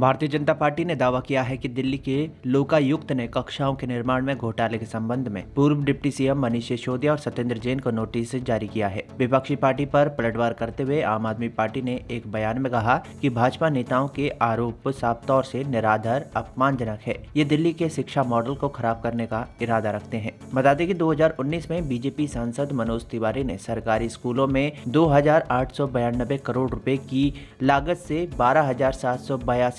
भारतीय जनता पार्टी ने दावा किया है कि दिल्ली के लोकायुक्त ने कक्षाओं के निर्माण में घोटाले के संबंध में पूर्व डिप्टी सीएम मनीष सिसोदिया और सत्येंद्र जैन को नोटिस जारी किया है विपक्षी पार्टी पर पलटवार करते हुए आम आदमी पार्टी ने एक बयान में कहा कि भाजपा नेताओं के आरोप साफ तौर से निराधार अपमानजनक है ये दिल्ली के शिक्षा मॉडल को खराब करने का इरादा रखते हैं बता दें की दो में बीजेपी सांसद मनोज तिवारी ने सरकारी स्कूलों में दो करोड़ रूपए की लागत ऐसी बारह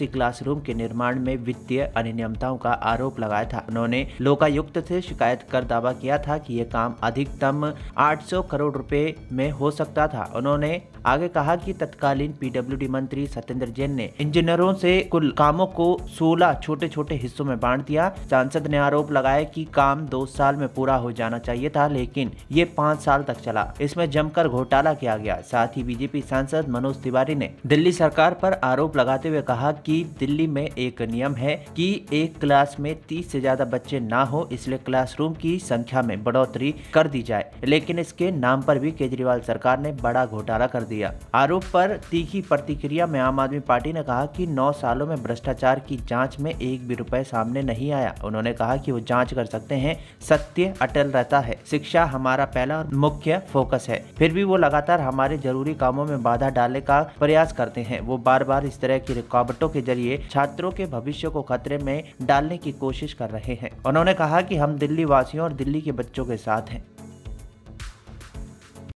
आवासीय क्लासरूम के निर्माण में वित्तीय अनियमितताओं का आरोप लगाया था उन्होंने लोकायुक्त से शिकायत कर दावा किया था कि ये काम अधिकतम 800 करोड़ रुपए में हो सकता था उन्होंने आगे कहा कि तत्कालीन पीडब्ल्यूडी मंत्री सत्येंद्र जैन ने इंजीनियरों से कुल कामों को 16 छोटे छोटे हिस्सों में बांट दिया सांसद ने आरोप लगाया कि काम दो साल में पूरा हो जाना चाहिए था लेकिन ये पाँच साल तक चला इसमें जमकर घोटाला किया गया साथ ही बीजेपी सांसद मनोज तिवारी ने दिल्ली सरकार पर आरोप लगाते हुए कहा कि ही दिल्ली में एक नियम है कि एक क्लास में तीस से ज्यादा बच्चे ना हो इसलिए क्लासरूम की संख्या में बढ़ोतरी कर दी जाए लेकिन इसके नाम पर भी केजरीवाल सरकार ने बड़ा घोटाला कर दिया आरोप पर तीखी प्रतिक्रिया में आम आदमी पार्टी ने कहा कि नौ सालों में भ्रष्टाचार की जांच में एक भी रुपए सामने नहीं आया उन्होंने कहा कि वो जांच कर सकते हैं सत्य अटल रहता है शिक्षा हमारा पहला और मुख्य फोकस है फिर भी वो लगातार हमारे जरूरी कामों में बाधा डालने का प्रयास करते हैं वो बार बार इस तरह की रुकावटों के जरिए छात्रों के भविष्य को खतरे में डालने की कोशिश कर रहे हैं उन्होंने कहा कि हम दिल्ली वासियों और दिल्ली के बच्चों के साथ हैं